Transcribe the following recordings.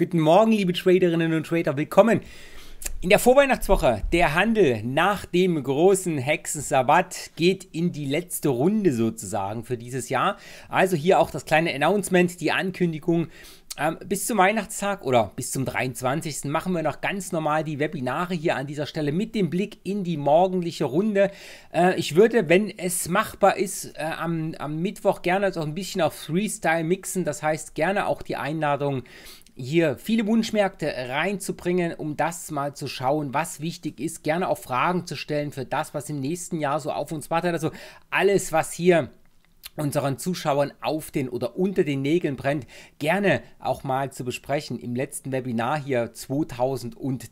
Guten Morgen, liebe Traderinnen und Trader. Willkommen in der Vorweihnachtswoche. Der Handel nach dem großen Hexensabbat geht in die letzte Runde sozusagen für dieses Jahr. Also hier auch das kleine Announcement, die Ankündigung. Ähm, bis zum Weihnachtstag oder bis zum 23. machen wir noch ganz normal die Webinare hier an dieser Stelle mit dem Blick in die morgendliche Runde. Äh, ich würde, wenn es machbar ist, äh, am, am, Mittwoch gerne auch ein bisschen auf Freestyle mixen. Das heißt gerne auch die Einladung hier viele Wunschmärkte reinzubringen, um das mal zu schauen, was wichtig ist, gerne auch Fragen zu stellen für das, was im nächsten Jahr so auf uns wartet. Also alles, was hier unseren Zuschauern auf den oder unter den Nägeln brennt, gerne auch mal zu besprechen im letzten Webinar hier 2020. Und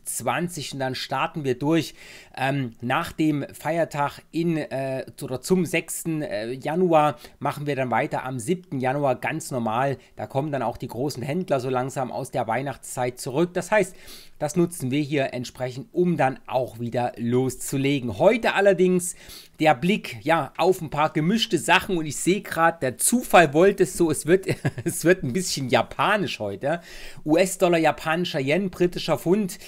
dann starten wir durch ähm, nach dem Feiertag in äh, oder zum 6. Äh, Januar machen wir dann weiter am 7. Januar ganz normal. Da kommen dann auch die großen Händler so langsam aus der Weihnachtszeit zurück. Das heißt, das nutzen wir hier entsprechend, um dann auch wieder loszulegen. Heute allerdings der Blick ja, auf ein paar gemischte Sachen und ich sehe gerade, der Zufall wollte es so, es wird, es wird ein bisschen japanisch heute. US-Dollar, japanischer Yen, britischer Pfund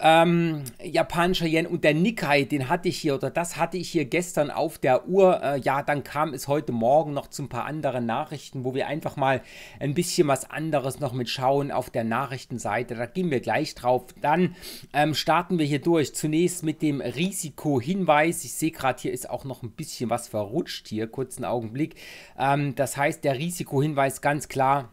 ähm, japanischer Yen und der Nikkei, den hatte ich hier oder das hatte ich hier gestern auf der Uhr. Äh, ja, dann kam es heute Morgen noch zu ein paar anderen Nachrichten, wo wir einfach mal ein bisschen was anderes noch mit schauen auf der Nachrichtenseite. Da gehen wir gleich drauf. Dann ähm, starten wir hier durch. Zunächst mit dem Risikohinweis. Ich sehe gerade, hier ist auch noch ein bisschen was verrutscht hier. Kurzen Augenblick. Ähm, das heißt, der Risikohinweis ganz klar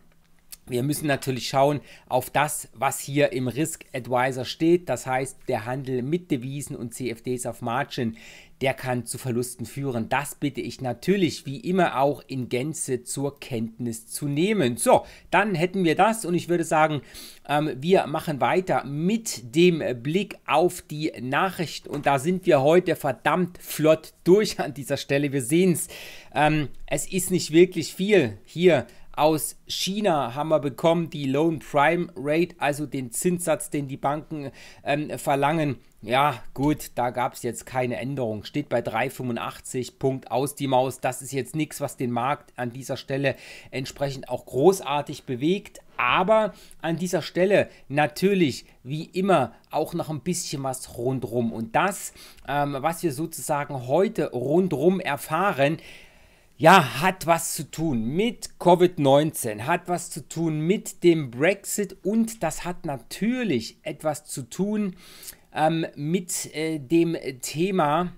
wir müssen natürlich schauen auf das, was hier im Risk Advisor steht. Das heißt, der Handel mit Devisen und CFDs auf Margin, der kann zu Verlusten führen. Das bitte ich natürlich wie immer auch in Gänze zur Kenntnis zu nehmen. So, dann hätten wir das und ich würde sagen, ähm, wir machen weiter mit dem Blick auf die Nachrichten und da sind wir heute verdammt flott durch an dieser Stelle. Wir sehen es. Ähm, es ist nicht wirklich viel hier aus China haben wir bekommen, die Loan Prime Rate, also den Zinssatz, den die Banken ähm, verlangen. Ja, gut, da gab es jetzt keine Änderung. Steht bei 3,85 Punkt aus die Maus. Das ist jetzt nichts, was den Markt an dieser Stelle entsprechend auch großartig bewegt. Aber an dieser Stelle natürlich, wie immer, auch noch ein bisschen was rundrum. Und das, ähm, was wir sozusagen heute rundrum erfahren, ja, hat was zu tun mit Covid-19, hat was zu tun mit dem Brexit und das hat natürlich etwas zu tun ähm, mit äh, dem Thema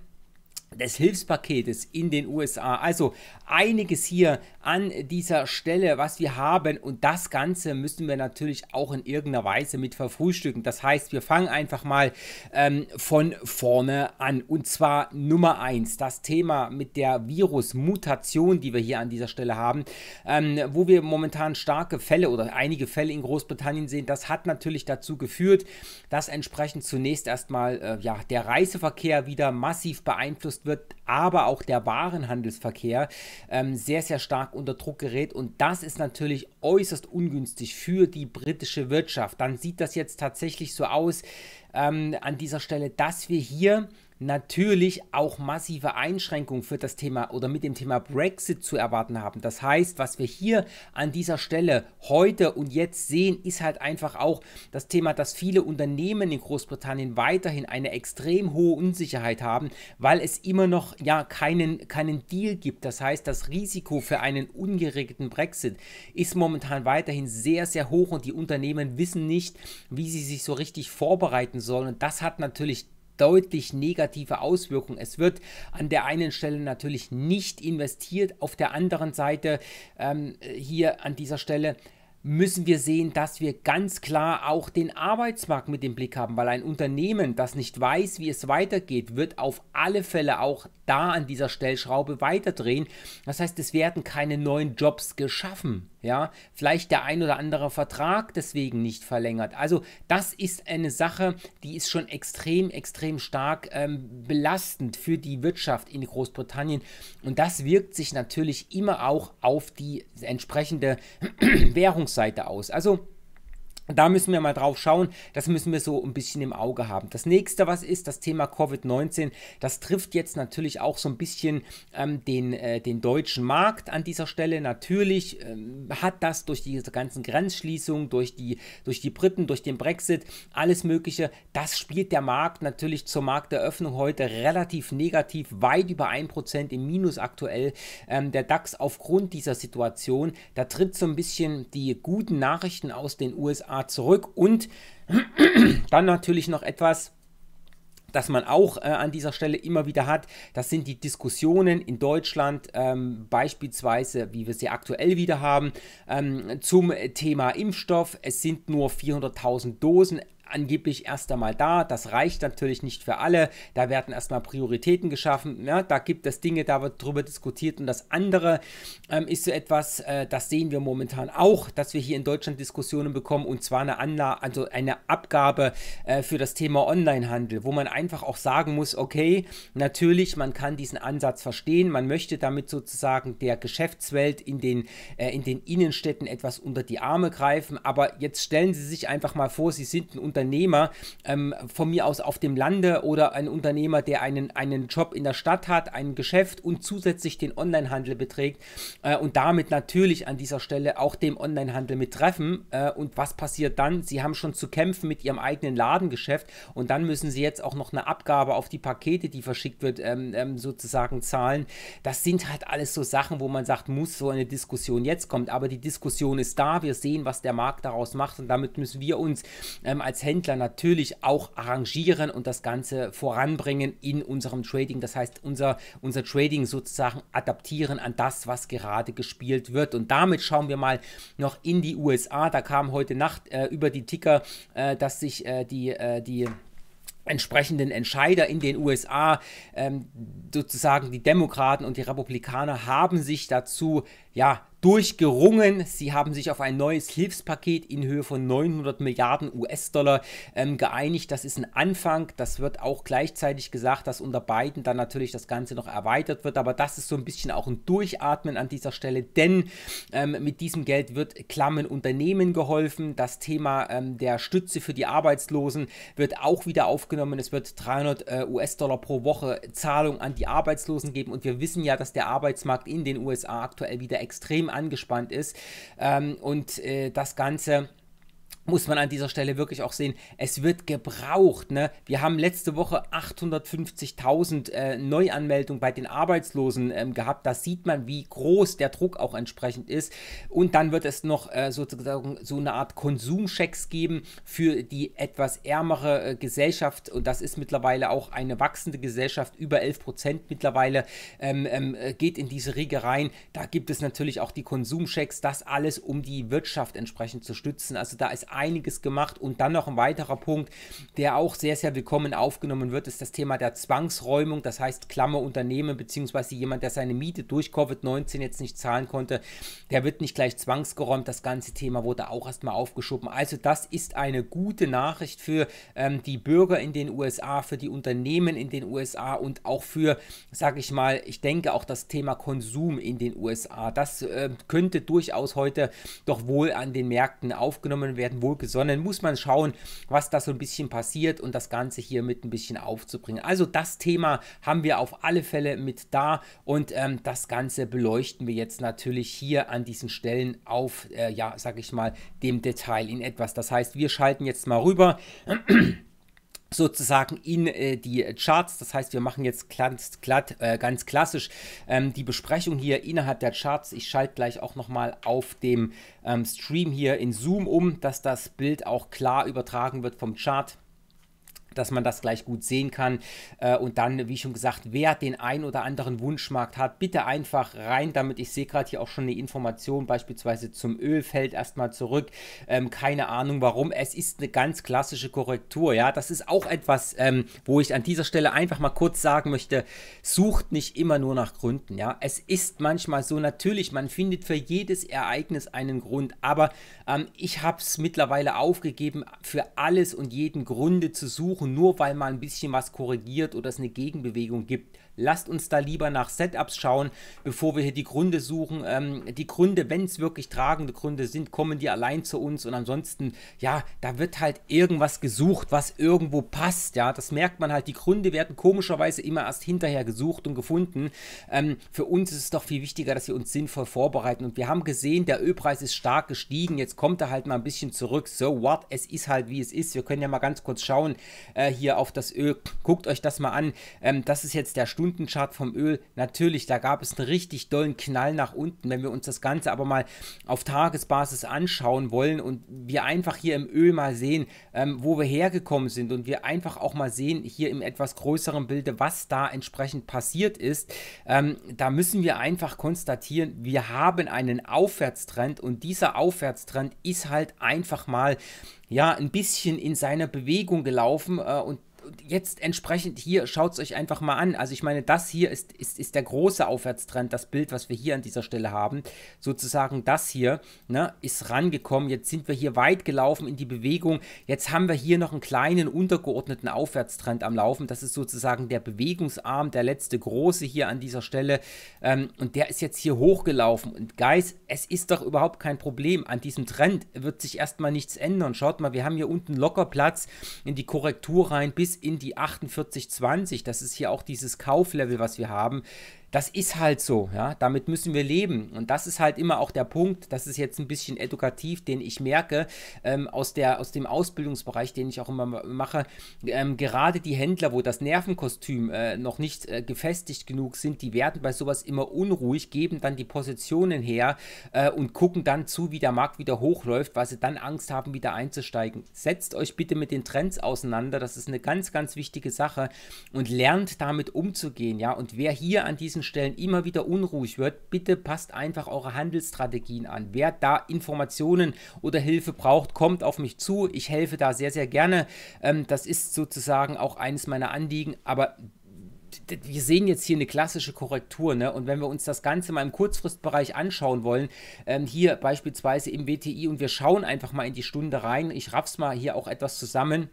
des Hilfspaketes in den USA. Also einiges hier an dieser Stelle, was wir haben und das Ganze müssen wir natürlich auch in irgendeiner Weise mit verfrühstücken. Das heißt, wir fangen einfach mal ähm, von vorne an und zwar Nummer eins das Thema mit der Virusmutation, die wir hier an dieser Stelle haben, ähm, wo wir momentan starke Fälle oder einige Fälle in Großbritannien sehen. Das hat natürlich dazu geführt, dass entsprechend zunächst erstmal äh, ja, der Reiseverkehr wieder massiv beeinflusst wird, aber auch der Warenhandelsverkehr ähm, sehr, sehr stark unter Druck gerät. Und das ist natürlich äußerst ungünstig für die britische Wirtschaft. Dann sieht das jetzt tatsächlich so aus ähm, an dieser Stelle, dass wir hier natürlich auch massive Einschränkungen für das Thema oder mit dem Thema Brexit zu erwarten haben. Das heißt, was wir hier an dieser Stelle heute und jetzt sehen, ist halt einfach auch das Thema, dass viele Unternehmen in Großbritannien weiterhin eine extrem hohe Unsicherheit haben, weil es immer noch ja keinen, keinen Deal gibt. Das heißt, das Risiko für einen ungeregelten Brexit ist momentan weiterhin sehr, sehr hoch und die Unternehmen wissen nicht, wie sie sich so richtig vorbereiten sollen. Und das hat natürlich deutlich negative Auswirkungen. Es wird an der einen Stelle natürlich nicht investiert, auf der anderen Seite ähm, hier an dieser Stelle müssen wir sehen, dass wir ganz klar auch den Arbeitsmarkt mit im Blick haben, weil ein Unternehmen, das nicht weiß, wie es weitergeht, wird auf alle Fälle auch da an dieser Stellschraube weiterdrehen. Das heißt, es werden keine neuen Jobs geschaffen. Ja, vielleicht der ein oder andere Vertrag deswegen nicht verlängert. Also das ist eine Sache, die ist schon extrem, extrem stark ähm, belastend für die Wirtschaft in Großbritannien. Und das wirkt sich natürlich immer auch auf die entsprechende Währungs Seite aus. Also da müssen wir mal drauf schauen, das müssen wir so ein bisschen im Auge haben. Das nächste, was ist, das Thema Covid-19, das trifft jetzt natürlich auch so ein bisschen ähm, den, äh, den deutschen Markt an dieser Stelle. Natürlich ähm, hat das durch diese ganzen Grenzschließungen, durch die, durch die Briten, durch den Brexit, alles Mögliche, das spielt der Markt natürlich zur Markteröffnung heute relativ negativ, weit über 1% im Minus aktuell. Ähm, der DAX aufgrund dieser Situation, da tritt so ein bisschen die guten Nachrichten aus den USA USA zurück und dann natürlich noch etwas, das man auch äh, an dieser Stelle immer wieder hat. Das sind die Diskussionen in Deutschland, ähm, beispielsweise, wie wir sie aktuell wieder haben, ähm, zum Thema Impfstoff. Es sind nur 400.000 Dosen angeblich erst einmal da. Das reicht natürlich nicht für alle. Da werden erstmal Prioritäten geschaffen. Ja, ne? da gibt es Dinge, da wird drüber diskutiert. Und das andere ähm, ist so etwas, äh, das sehen wir momentan auch, dass wir hier in Deutschland Diskussionen bekommen und zwar eine Anlage, also eine Abgabe äh, für das Thema Onlinehandel, wo man einfach auch sagen muss, okay, natürlich, man kann diesen Ansatz verstehen. Man möchte damit sozusagen der Geschäftswelt in den, äh, in den Innenstädten etwas unter die Arme greifen. Aber jetzt stellen Sie sich einfach mal vor, Sie sind ein Unternehmer ähm, von mir aus auf dem Lande oder ein Unternehmer, der einen, einen Job in der Stadt hat, ein Geschäft und zusätzlich den Onlinehandel beträgt äh, und damit natürlich an dieser Stelle auch dem Onlinehandel mit treffen. Äh, und was passiert dann? Sie haben schon zu kämpfen mit ihrem eigenen Ladengeschäft und dann müssen sie jetzt auch noch eine Abgabe auf die Pakete, die verschickt wird, ähm, ähm, sozusagen zahlen. Das sind halt alles so Sachen, wo man sagt, muss so eine Diskussion jetzt kommt. Aber die Diskussion ist da. Wir sehen, was der Markt daraus macht und damit müssen wir uns ähm, als Händler natürlich auch arrangieren und das Ganze voranbringen in unserem Trading. Das heißt, unser, unser Trading sozusagen adaptieren an das, was gerade gespielt wird. Und damit schauen wir mal noch in die USA. Da kam heute Nacht äh, über die Ticker, äh, dass sich äh, die, äh, die entsprechenden Entscheider in den USA, ähm, sozusagen die Demokraten und die Republikaner, haben sich dazu ja durchgerungen. Sie haben sich auf ein neues Hilfspaket in Höhe von 900 Milliarden US-Dollar ähm, geeinigt. Das ist ein Anfang. Das wird auch gleichzeitig gesagt, dass unter Biden dann natürlich das Ganze noch erweitert wird. Aber das ist so ein bisschen auch ein Durchatmen an dieser Stelle, denn ähm, mit diesem Geld wird klammen Unternehmen geholfen. Das Thema ähm, der Stütze für die Arbeitslosen wird auch wieder aufgenommen. Es wird 300 äh, US-Dollar pro Woche Zahlung an die Arbeitslosen geben. Und wir wissen ja, dass der Arbeitsmarkt in den USA aktuell wieder extrem angespannt ist. Ähm, und äh, das Ganze muss man an dieser Stelle wirklich auch sehen, es wird gebraucht. Ne? Wir haben letzte Woche 850.000 äh, Neuanmeldungen bei den Arbeitslosen ähm, gehabt. Da sieht man, wie groß der Druck auch entsprechend ist. Und dann wird es noch äh, sozusagen so eine Art Konsumchecks geben für die etwas ärmere äh, Gesellschaft. Und das ist mittlerweile auch eine wachsende Gesellschaft. Über 11 Prozent mittlerweile ähm, ähm, äh, geht in diese Riege rein. Da gibt es natürlich auch die Konsumchecks. Das alles, um die Wirtschaft entsprechend zu stützen. Also da ist einiges gemacht. Und dann noch ein weiterer Punkt, der auch sehr, sehr willkommen aufgenommen wird, ist das Thema der Zwangsräumung. Das heißt, Klammer Unternehmen beziehungsweise jemand, der seine Miete durch Covid-19 jetzt nicht zahlen konnte, der wird nicht gleich zwangsgeräumt. Das ganze Thema wurde auch erstmal aufgeschoben. Also das ist eine gute Nachricht für ähm, die Bürger in den USA, für die Unternehmen in den USA und auch für, sage ich mal, ich denke auch das Thema Konsum in den USA. Das äh, könnte durchaus heute doch wohl an den Märkten aufgenommen werden, wohlgesonnen muss man schauen, was da so ein bisschen passiert und das Ganze hier mit ein bisschen aufzubringen. Also das Thema haben wir auf alle Fälle mit da und ähm, das Ganze beleuchten wir jetzt natürlich hier an diesen Stellen auf, äh, ja, sag ich mal, dem Detail in etwas. Das heißt, wir schalten jetzt mal rüber sozusagen in äh, die Charts. Das heißt, wir machen jetzt ganz, glatt, äh, ganz klassisch ähm, die Besprechung hier innerhalb der Charts. Ich schalte gleich auch nochmal auf dem ähm, Stream hier in Zoom um, dass das Bild auch klar übertragen wird vom Chart dass man das gleich gut sehen kann. Äh, und dann, wie schon gesagt, wer den ein oder anderen Wunschmarkt hat, bitte einfach rein damit. Ich sehe gerade hier auch schon eine Information, beispielsweise zum Ölfeld erstmal zurück. Ähm, keine Ahnung warum. Es ist eine ganz klassische Korrektur. Ja, das ist auch etwas, ähm, wo ich an dieser Stelle einfach mal kurz sagen möchte: sucht nicht immer nur nach Gründen. Ja, es ist manchmal so, natürlich, man findet für jedes Ereignis einen Grund, aber ähm, ich habe es mittlerweile aufgegeben, für alles und jeden Gründe zu suchen nur weil man ein bisschen was korrigiert oder es eine Gegenbewegung gibt, Lasst uns da lieber nach Setups schauen, bevor wir hier die Gründe suchen. Ähm, die Gründe, wenn es wirklich tragende Gründe sind, kommen die allein zu uns und ansonsten, ja, da wird halt irgendwas gesucht, was irgendwo passt. Ja, das merkt man halt. Die Gründe werden komischerweise immer erst hinterher gesucht und gefunden. Ähm, für uns ist es doch viel wichtiger, dass wir uns sinnvoll vorbereiten. Und wir haben gesehen, der Ölpreis ist stark gestiegen. Jetzt kommt er halt mal ein bisschen zurück. So what? Es ist halt wie es ist. Wir können ja mal ganz kurz schauen äh, hier auf das Öl. Guckt euch das mal an. Ähm, das ist jetzt der Stuhl. Stundenchart vom Öl, natürlich, da gab es einen richtig dollen Knall nach unten. Wenn wir uns das Ganze aber mal auf Tagesbasis anschauen wollen und wir einfach hier im Öl mal sehen, ähm, wo wir hergekommen sind und wir einfach auch mal sehen, hier im etwas größeren Bilde, was da entsprechend passiert ist, ähm, da müssen wir einfach konstatieren, wir haben einen Aufwärtstrend und dieser Aufwärtstrend ist halt einfach mal ja, ein bisschen in seiner Bewegung gelaufen äh, und jetzt entsprechend hier, schaut es euch einfach mal an. Also ich meine, das hier ist, ist, ist der große Aufwärtstrend, das Bild, was wir hier an dieser Stelle haben. Sozusagen das hier ne, ist rangekommen. Jetzt sind wir hier weit gelaufen in die Bewegung. Jetzt haben wir hier noch einen kleinen untergeordneten Aufwärtstrend am Laufen. Das ist sozusagen der Bewegungsarm, der letzte große hier an dieser Stelle. Ähm, und der ist jetzt hier hochgelaufen. Und Guys, es ist doch überhaupt kein Problem. An diesem Trend wird sich erstmal nichts ändern. Schaut mal, wir haben hier unten locker Platz in die Korrektur rein bis in die 48,20. Das ist hier auch dieses Kauflevel, was wir haben das ist halt so, ja, damit müssen wir leben. Und das ist halt immer auch der Punkt, das ist jetzt ein bisschen edukativ, den ich merke, ähm, aus, der, aus dem Ausbildungsbereich, den ich auch immer mache. Ähm, gerade die Händler, wo das Nervenkostüm äh, noch nicht äh, gefestigt genug sind, die werden bei sowas immer unruhig, geben dann die Positionen her äh, und gucken dann zu, wie der Markt wieder hochläuft, weil sie dann Angst haben, wieder einzusteigen. Setzt euch bitte mit den Trends auseinander, das ist eine ganz, ganz wichtige Sache und lernt damit umzugehen, ja. Und wer hier an diesen Stellen immer wieder unruhig wird, bitte passt einfach eure Handelsstrategien an. Wer da Informationen oder Hilfe braucht, kommt auf mich zu. Ich helfe da sehr, sehr gerne. Ähm, das ist sozusagen auch eines meiner Anliegen, aber wir sehen jetzt hier eine klassische Korrektur, ne? Und wenn wir uns das Ganze mal im Kurzfristbereich anschauen wollen, ähm, hier beispielsweise im WTI und wir schauen einfach mal in die Stunde rein, ich raff's mal hier auch etwas zusammen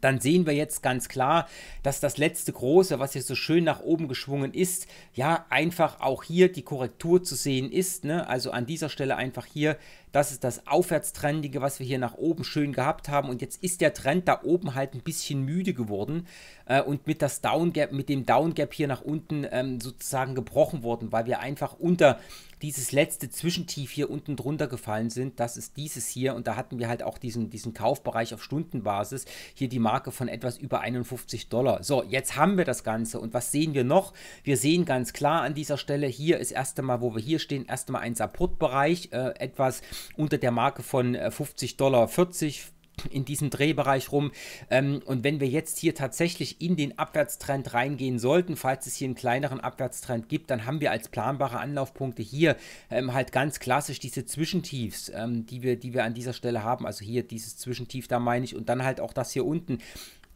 dann sehen wir jetzt ganz klar, dass das letzte große, was hier so schön nach oben geschwungen ist, ja, einfach auch hier die Korrektur zu sehen ist. Ne? Also an dieser Stelle einfach hier das ist das Aufwärtstrendige, was wir hier nach oben schön gehabt haben. Und jetzt ist der Trend da oben halt ein bisschen müde geworden äh, und mit, das Down Gap, mit dem Down Gap hier nach unten ähm, sozusagen gebrochen worden, weil wir einfach unter dieses letzte Zwischentief hier unten drunter gefallen sind. Das ist dieses hier und da hatten wir halt auch diesen, diesen Kaufbereich auf Stundenbasis. Hier die Marke von etwas über 51 Dollar. So, jetzt haben wir das Ganze und was sehen wir noch? Wir sehen ganz klar an dieser Stelle, hier ist erst einmal, wo wir hier stehen, erst einmal ein Supportbereich, äh, etwas unter der Marke von 50 äh, Dollar 40 in diesem Drehbereich rum. Ähm, und wenn wir jetzt hier tatsächlich in den Abwärtstrend reingehen sollten, falls es hier einen kleineren Abwärtstrend gibt, dann haben wir als planbare Anlaufpunkte hier ähm, halt ganz klassisch diese Zwischentiefs, ähm, die, wir, die wir an dieser Stelle haben. Also hier dieses Zwischentief, da meine ich, und dann halt auch das hier unten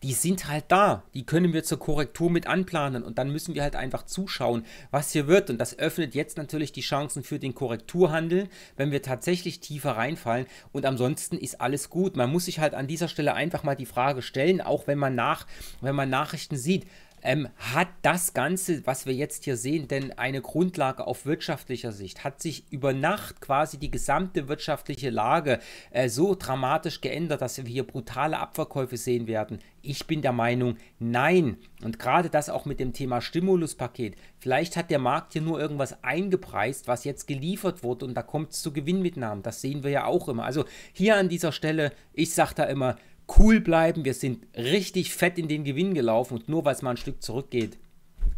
die sind halt da. Die können wir zur Korrektur mit anplanen und dann müssen wir halt einfach zuschauen, was hier wird. Und das öffnet jetzt natürlich die Chancen für den Korrekturhandel, wenn wir tatsächlich tiefer reinfallen. Und ansonsten ist alles gut. Man muss sich halt an dieser Stelle einfach mal die Frage stellen, auch wenn man, nach, wenn man Nachrichten sieht ähm, hat das Ganze, was wir jetzt hier sehen, denn eine Grundlage auf wirtschaftlicher Sicht? Hat sich über Nacht quasi die gesamte wirtschaftliche Lage äh, so dramatisch geändert, dass wir hier brutale Abverkäufe sehen werden? Ich bin der Meinung, nein. Und gerade das auch mit dem Thema Stimuluspaket. Vielleicht hat der Markt hier nur irgendwas eingepreist, was jetzt geliefert wurde und da kommt es zu Gewinnmitnahmen. Das sehen wir ja auch immer. Also hier an dieser Stelle, ich sage da immer, cool bleiben. Wir sind richtig fett in den Gewinn gelaufen und nur weil es mal ein Stück zurückgeht,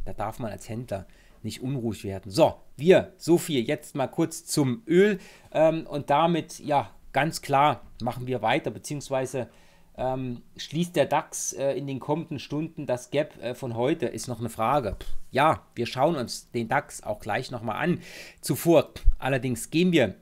da darf man als Händler nicht unruhig werden. So, wir, Sophie, jetzt mal kurz zum Öl ähm, und damit, ja, ganz klar machen wir weiter, beziehungsweise ähm, schließt der DAX äh, in den kommenden Stunden das Gap äh, von heute, ist noch eine Frage. Ja, wir schauen uns den DAX auch gleich nochmal an. Zuvor allerdings gehen wir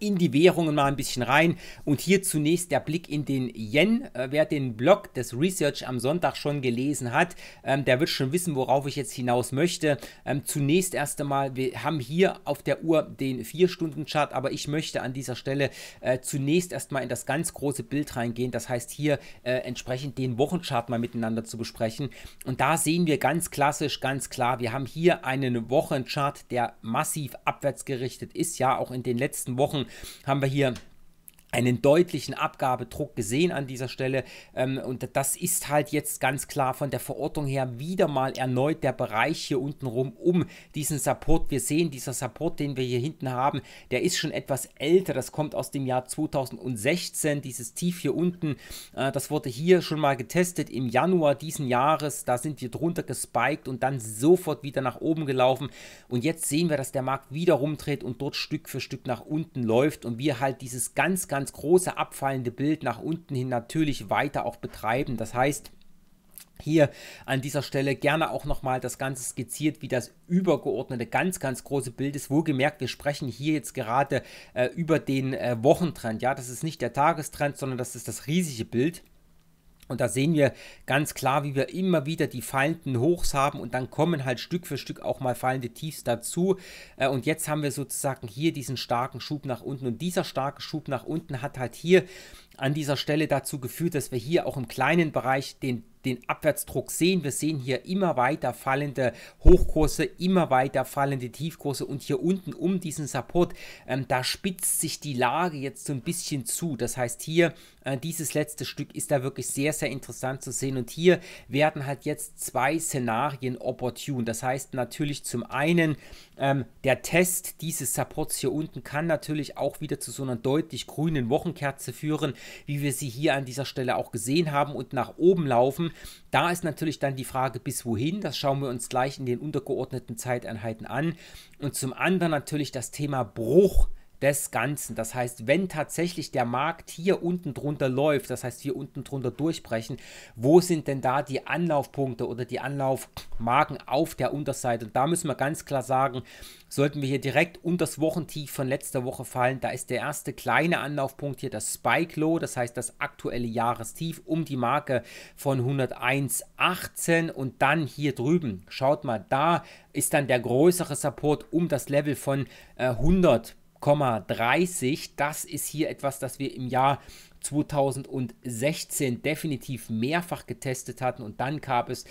in die Währungen mal ein bisschen rein. Und hier zunächst der Blick in den Yen. Äh, wer den Blog des Research am Sonntag schon gelesen hat, ähm, der wird schon wissen, worauf ich jetzt hinaus möchte. Ähm, zunächst erst einmal, wir haben hier auf der Uhr den 4-Stunden-Chart, aber ich möchte an dieser Stelle äh, zunächst erstmal in das ganz große Bild reingehen. Das heißt, hier äh, entsprechend den Wochenchart mal miteinander zu besprechen. Und da sehen wir ganz klassisch, ganz klar, wir haben hier einen Wochenchart, der massiv abwärts gerichtet ist. Ja, auch in den letzten Wochen haben wir hier einen deutlichen Abgabedruck gesehen an dieser Stelle. Ähm, und das ist halt jetzt ganz klar von der Verortung her wieder mal erneut der Bereich hier unten rum um diesen Support. Wir sehen, dieser Support, den wir hier hinten haben, der ist schon etwas älter. Das kommt aus dem Jahr 2016, dieses Tief hier unten. Äh, das wurde hier schon mal getestet im Januar diesen Jahres. Da sind wir drunter gespiked und dann sofort wieder nach oben gelaufen. Und jetzt sehen wir, dass der Markt wieder rumdreht und dort Stück für Stück nach unten läuft und wir halt dieses ganz, ganz ans große abfallende Bild nach unten hin natürlich weiter auch betreiben. Das heißt, hier an dieser Stelle gerne auch nochmal das Ganze skizziert, wie das übergeordnete, ganz, ganz große Bild ist. Wohlgemerkt, wir sprechen hier jetzt gerade äh, über den äh, Wochentrend. Ja, das ist nicht der Tagestrend, sondern das ist das riesige Bild. Und da sehen wir ganz klar, wie wir immer wieder die fallenden Hochs haben und dann kommen halt Stück für Stück auch mal fallende Tiefs dazu. Äh, und jetzt haben wir sozusagen hier diesen starken Schub nach unten. Und dieser starke Schub nach unten hat halt hier an dieser Stelle dazu geführt, dass wir hier auch im kleinen Bereich den den Abwärtsdruck sehen. Wir sehen hier immer weiter fallende Hochkurse, immer weiter fallende Tiefkurse und hier unten um diesen Support, ähm, da spitzt sich die Lage jetzt so ein bisschen zu. Das heißt, hier äh, dieses letzte Stück ist da wirklich sehr, sehr interessant zu sehen. Und hier werden halt jetzt zwei Szenarien opportun. Das heißt natürlich zum einen, ähm, der Test dieses Supports hier unten kann natürlich auch wieder zu so einer deutlich grünen Wochenkerze führen, wie wir sie hier an dieser Stelle auch gesehen haben und nach oben laufen. Da ist natürlich dann die Frage, bis wohin. Das schauen wir uns gleich in den untergeordneten Zeiteinheiten an. Und zum anderen natürlich das Thema Bruch des Ganzen. Das heißt, wenn tatsächlich der Markt hier unten drunter läuft, das heißt hier unten drunter durchbrechen, wo sind denn da die Anlaufpunkte oder die Anlaufmarken auf der Unterseite? Und da müssen wir ganz klar sagen, sollten wir hier direkt unter das Wochentief von letzter Woche fallen, da ist der erste kleine Anlaufpunkt hier das Spike Low, das heißt das aktuelle Jahrestief um die Marke von 101,18 und dann hier drüben, schaut mal, da ist dann der größere Support um das Level von äh, 100 30. Das ist hier etwas, das wir im Jahr 2016 definitiv mehrfach getestet hatten und dann gab es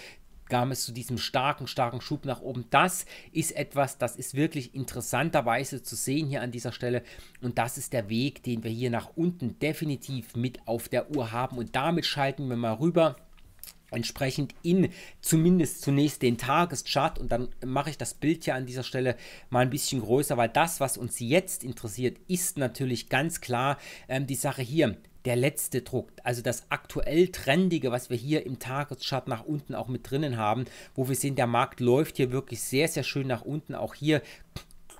kam es zu diesem starken, starken Schub nach oben. Das ist etwas, das ist wirklich interessanterweise zu sehen hier an dieser Stelle. Und das ist der Weg, den wir hier nach unten definitiv mit auf der Uhr haben. Und damit schalten wir mal rüber entsprechend in zumindest zunächst den Tageschart und dann mache ich das Bild hier an dieser Stelle mal ein bisschen größer, weil das, was uns jetzt interessiert, ist natürlich ganz klar ähm, die Sache hier der letzte Druck, also das aktuell Trendige, was wir hier im Tageschart nach unten auch mit drinnen haben, wo wir sehen, der Markt läuft hier wirklich sehr, sehr schön nach unten. Auch hier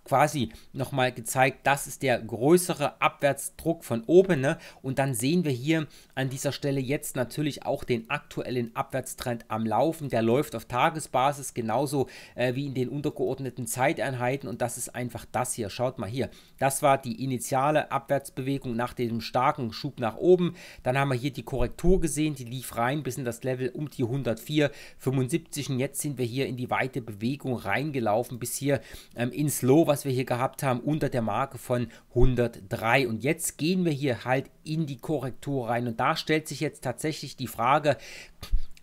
quasi nochmal gezeigt, das ist der größere Abwärtsdruck von oben. Ne? Und dann sehen wir hier an dieser Stelle jetzt natürlich auch den aktuellen Abwärtstrend am Laufen. Der läuft auf Tagesbasis genauso äh, wie in den untergeordneten Zeiteinheiten. Und das ist einfach das hier. Schaut mal hier. Das war die initiale Abwärtsbewegung nach dem starken Schub nach oben. Dann haben wir hier die Korrektur gesehen. Die lief rein bis in das Level um die 104,75. Und jetzt sind wir hier in die weite Bewegung reingelaufen bis hier ähm, ins Low, was was wir hier gehabt haben, unter der Marke von 103. Und jetzt gehen wir hier halt in die Korrektur rein. Und da stellt sich jetzt tatsächlich die Frage,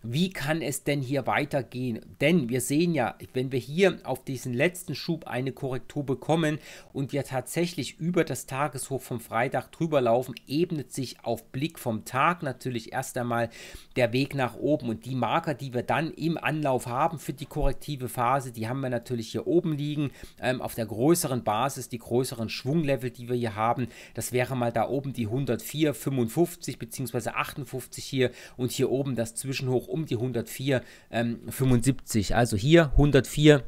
wie kann es denn hier weitergehen? Denn wir sehen ja, wenn wir hier auf diesen letzten Schub eine Korrektur bekommen und wir tatsächlich über das Tageshoch vom Freitag drüber laufen, ebnet sich auf Blick vom Tag natürlich erst einmal der Weg nach oben. Und die Marker, die wir dann im Anlauf haben für die korrektive Phase, die haben wir natürlich hier oben liegen. Ähm, auf der größeren Basis, die größeren Schwunglevel, die wir hier haben, das wäre mal da oben die 104, 55 bzw. 58 hier und hier oben das Zwischenhoch um die 104,75. Ähm, also hier 104.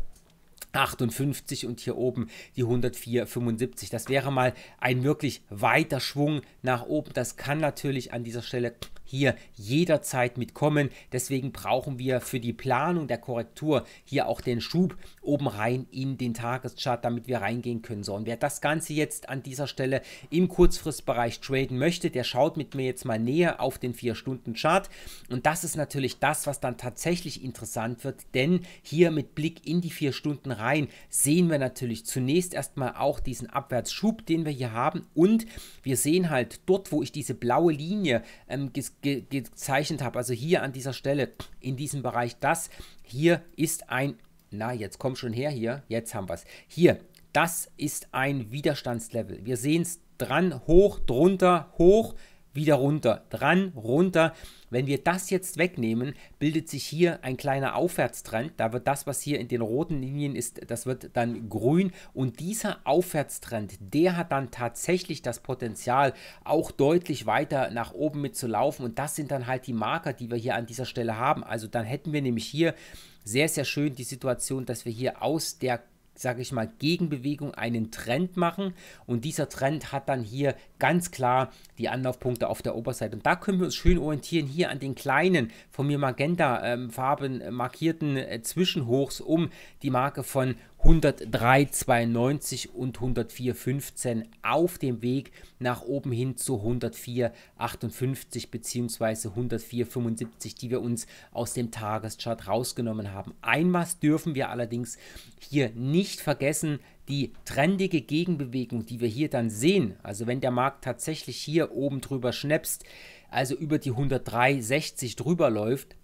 58 und hier oben die 104,75. Das wäre mal ein wirklich weiter Schwung nach oben. Das kann natürlich an dieser Stelle hier jederzeit mitkommen. Deswegen brauchen wir für die Planung der Korrektur hier auch den Schub oben rein in den Tageschart, damit wir reingehen können. So, und wer das Ganze jetzt an dieser Stelle im Kurzfristbereich traden möchte, der schaut mit mir jetzt mal näher auf den 4-Stunden-Chart. Und das ist natürlich das, was dann tatsächlich interessant wird, denn hier mit Blick in die 4 Stunden rein sehen wir natürlich zunächst erstmal auch diesen Abwärtsschub, den wir hier haben. Und wir sehen halt dort, wo ich diese blaue Linie ähm, ge gezeichnet habe, also hier an dieser Stelle, in diesem Bereich, das hier ist ein, na jetzt komm schon her hier, jetzt haben wir es. Hier, das ist ein Widerstandslevel. Wir sehen es dran, hoch, drunter, hoch, wieder runter, dran, runter. Wenn wir das jetzt wegnehmen, bildet sich hier ein kleiner Aufwärtstrend. Da wird das, was hier in den roten Linien ist, das wird dann grün. Und dieser Aufwärtstrend, der hat dann tatsächlich das Potenzial, auch deutlich weiter nach oben mitzulaufen. Und das sind dann halt die Marker, die wir hier an dieser Stelle haben. Also dann hätten wir nämlich hier sehr, sehr schön die Situation, dass wir hier aus der sage ich mal, Gegenbewegung einen Trend machen. Und dieser Trend hat dann hier ganz klar die Anlaufpunkte auf der Oberseite. Und da können wir uns schön orientieren hier an den kleinen, von mir Magenta-Farben ähm, markierten äh, Zwischenhochs um die Marke von 103,92 und 104,15 auf dem Weg nach oben hin zu 104,58 bzw. 104,75, die wir uns aus dem Tageschart rausgenommen haben. Ein was dürfen wir allerdings hier nicht nicht vergessen die trendige Gegenbewegung, die wir hier dann sehen. Also wenn der Markt tatsächlich hier oben drüber schnäpst, also über die 103,60 drüber läuft,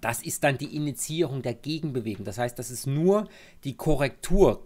das ist dann die Initiierung der Gegenbewegung. Das heißt, das ist nur die Korrektur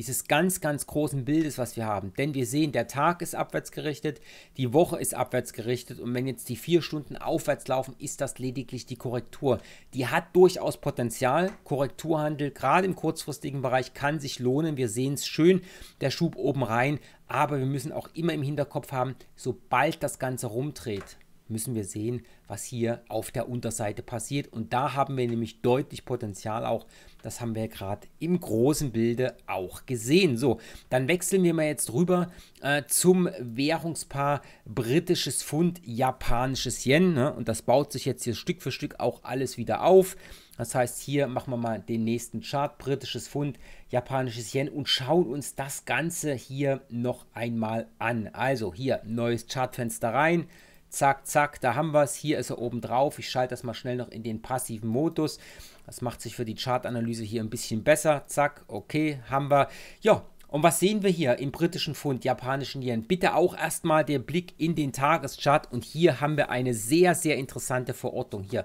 dieses ganz, ganz großen Bildes, was wir haben. Denn wir sehen, der Tag ist abwärts gerichtet, die Woche ist abwärts gerichtet und wenn jetzt die vier Stunden aufwärts laufen, ist das lediglich die Korrektur. Die hat durchaus Potenzial. Korrekturhandel, gerade im kurzfristigen Bereich, kann sich lohnen. Wir sehen es schön, der Schub oben rein. Aber wir müssen auch immer im Hinterkopf haben, sobald das Ganze rumdreht, müssen wir sehen, was hier auf der Unterseite passiert. Und da haben wir nämlich deutlich Potenzial auch. Das haben wir gerade im großen Bilde auch gesehen. So, dann wechseln wir mal jetzt rüber äh, zum Währungspaar britisches Pfund, japanisches Yen. Ne? Und das baut sich jetzt hier Stück für Stück auch alles wieder auf. Das heißt, hier machen wir mal den nächsten Chart, britisches Pfund, japanisches Yen und schauen uns das Ganze hier noch einmal an. Also hier neues Chartfenster rein zack, zack, da haben wir es, hier ist er oben drauf, ich schalte das mal schnell noch in den passiven Modus, das macht sich für die Chartanalyse hier ein bisschen besser, zack, okay, haben wir, ja, und was sehen wir hier im britischen Pfund, japanischen Yen? Bitte auch erstmal den Blick in den Tageschart und hier haben wir eine sehr, sehr interessante Verordnung hier.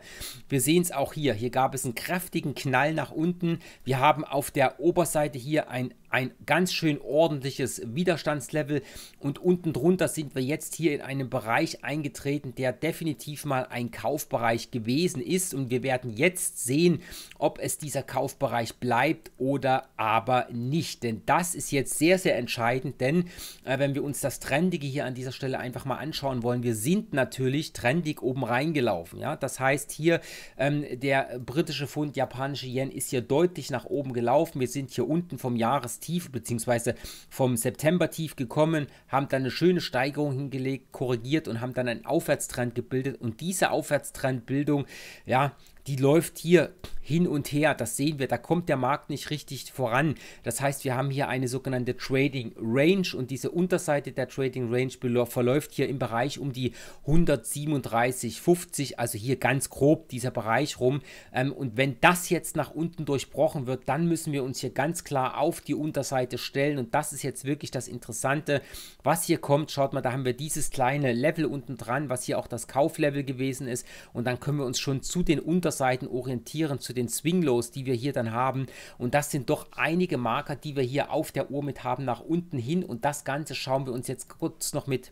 Wir sehen es auch hier. Hier gab es einen kräftigen Knall nach unten. Wir haben auf der Oberseite hier ein, ein ganz schön ordentliches Widerstandslevel und unten drunter sind wir jetzt hier in einem Bereich eingetreten, der definitiv mal ein Kaufbereich gewesen ist und wir werden jetzt sehen, ob es dieser Kaufbereich bleibt oder aber nicht. Denn das ist hier jetzt sehr, sehr entscheidend, denn äh, wenn wir uns das Trendige hier an dieser Stelle einfach mal anschauen wollen, wir sind natürlich trendig oben reingelaufen. Ja? Das heißt hier, ähm, der britische Pfund, japanische Yen ist hier deutlich nach oben gelaufen. Wir sind hier unten vom Jahrestief bzw. vom September-Tief gekommen, haben dann eine schöne Steigerung hingelegt, korrigiert und haben dann einen Aufwärtstrend gebildet. Und diese Aufwärtstrendbildung, ja, die läuft hier hin und her. Das sehen wir, da kommt der Markt nicht richtig voran. Das heißt, wir haben hier eine sogenannte Trading Range und diese Unterseite der Trading Range verläuft hier im Bereich um die 137,50, also hier ganz grob dieser Bereich rum. Ähm, und wenn das jetzt nach unten durchbrochen wird, dann müssen wir uns hier ganz klar auf die Unterseite stellen und das ist jetzt wirklich das Interessante, was hier kommt. Schaut mal, da haben wir dieses kleine Level unten dran, was hier auch das Kauflevel gewesen ist und dann können wir uns schon zu den Unterseiten orientieren, zu den Swing-Lows, die wir hier dann haben. Und das sind doch einige Marker, die wir hier auf der Uhr mit haben, nach unten hin. Und das Ganze schauen wir uns jetzt kurz noch mit